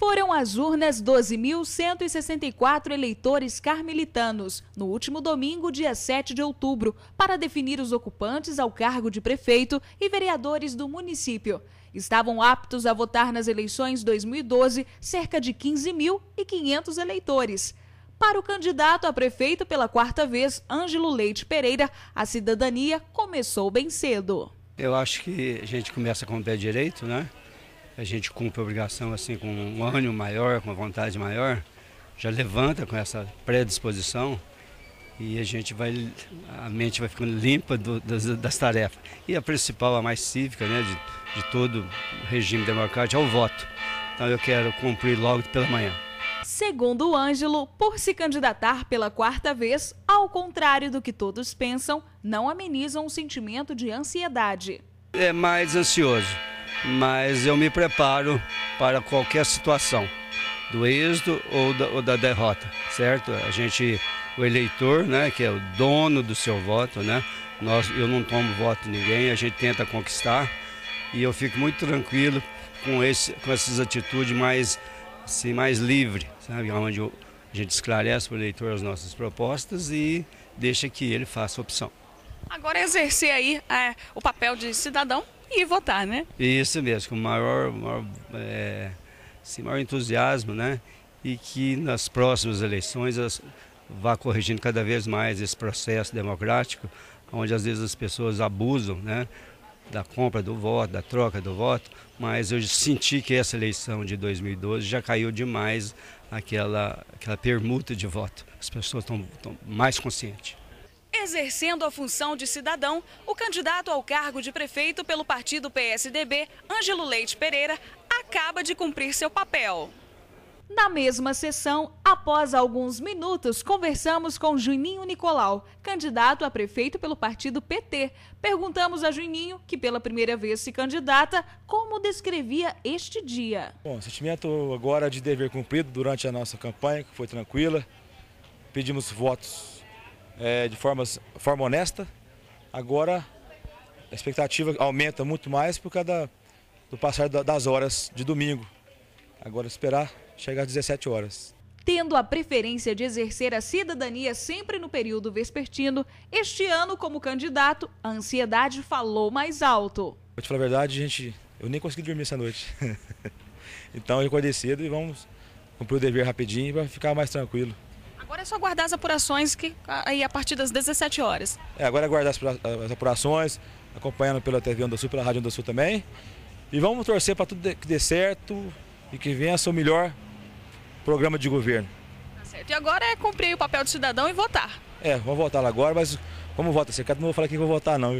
foram às urnas 12.164 eleitores carmelitanos no último domingo, dia 7 de outubro, para definir os ocupantes ao cargo de prefeito e vereadores do município. Estavam aptos a votar nas eleições 2012 cerca de 15.500 eleitores. Para o candidato a prefeito pela quarta vez, Ângelo Leite Pereira, a cidadania começou bem cedo. Eu acho que a gente começa com o pé direito, né? a gente cumpre a obrigação assim com um ânimo maior, com uma vontade maior, já levanta com essa predisposição e a gente vai, a mente vai ficando limpa do, das, das, tarefas. E a principal, a mais cívica, né, de, de todo regime democrático é o voto. Então eu quero cumprir logo pela manhã. Segundo o Ângelo, por se candidatar pela quarta vez, ao contrário do que todos pensam, não amenizam o sentimento de ansiedade. É mais ansioso mas eu me preparo para qualquer situação, do êxito ou da, ou da derrota, certo? A gente, o eleitor, né, que é o dono do seu voto, né? Nós, eu não tomo voto de ninguém, a gente tenta conquistar e eu fico muito tranquilo com, esse, com essas atitudes mais, assim, mais livre, sabe? Onde a gente esclarece para o eleitor as nossas propostas e deixa que ele faça a opção. Agora exercer aí é, o papel de cidadão e votar, né? Isso mesmo, com maior, maior, é, assim, maior entusiasmo, né? E que nas próximas eleições as, vá corrigindo cada vez mais esse processo democrático, onde às vezes as pessoas abusam, né? da compra do voto, da troca do voto, mas eu senti que essa eleição de 2012 já caiu demais aquela, aquela permuta de voto. As pessoas estão mais conscientes. Exercendo a função de cidadão, o candidato ao cargo de prefeito pelo partido PSDB, Ângelo Leite Pereira, acaba de cumprir seu papel. Na mesma sessão, após alguns minutos, conversamos com Juninho Nicolau, candidato a prefeito pelo partido PT. Perguntamos a Juninho, que pela primeira vez se candidata, como descrevia este dia. Bom, sentimento agora de dever cumprido durante a nossa campanha, que foi tranquila. Pedimos votos é, de formas, forma honesta. Agora a expectativa aumenta muito mais por causa do passar das horas de domingo. Agora esperar chegar às 17 horas. Tendo a preferência de exercer a cidadania sempre no período vespertino, este ano, como candidato, a ansiedade falou mais alto. Vou te falar a verdade, gente, eu nem consegui dormir essa noite. então eu acordei cedo e vamos cumprir o dever rapidinho para ficar mais tranquilo. Agora é só guardar as apurações que, aí a partir das 17 horas. É, agora é guardar as apurações, acompanhando pela TV Onda Sul, pela Rádio Onda Sul também. E vamos torcer para tudo que dê certo e que vença o melhor programa de governo. Tá certo. E agora é cumprir o papel de cidadão e votar. É, vamos votar lá agora, mas como vota secreto, não vou falar quem vou votar não.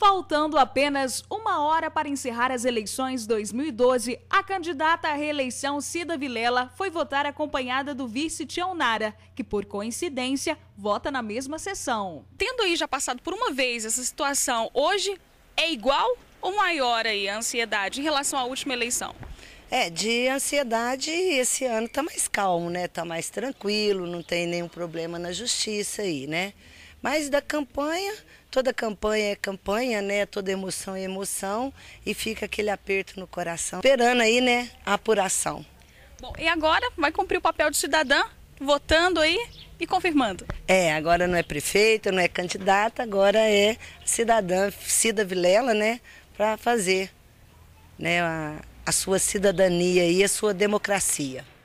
Faltando apenas uma hora para encerrar as eleições 2012, a candidata à reeleição Cida Vilela foi votar acompanhada do vice Tião Nara, que por coincidência vota na mesma sessão. Tendo aí já passado por uma vez essa situação, hoje é igual ou maior aí a ansiedade em relação à última eleição? É, de ansiedade esse ano tá mais calmo, né? Tá mais tranquilo, não tem nenhum problema na justiça aí, né? Mas da campanha, toda campanha é campanha, né? Toda emoção é emoção e fica aquele aperto no coração, esperando aí, né, a apuração. Bom, e agora vai cumprir o papel de cidadã, votando aí e confirmando. É, agora não é prefeita, não é candidata, agora é cidadã, Cida Vilela, né, para fazer né, a, a sua cidadania e a sua democracia.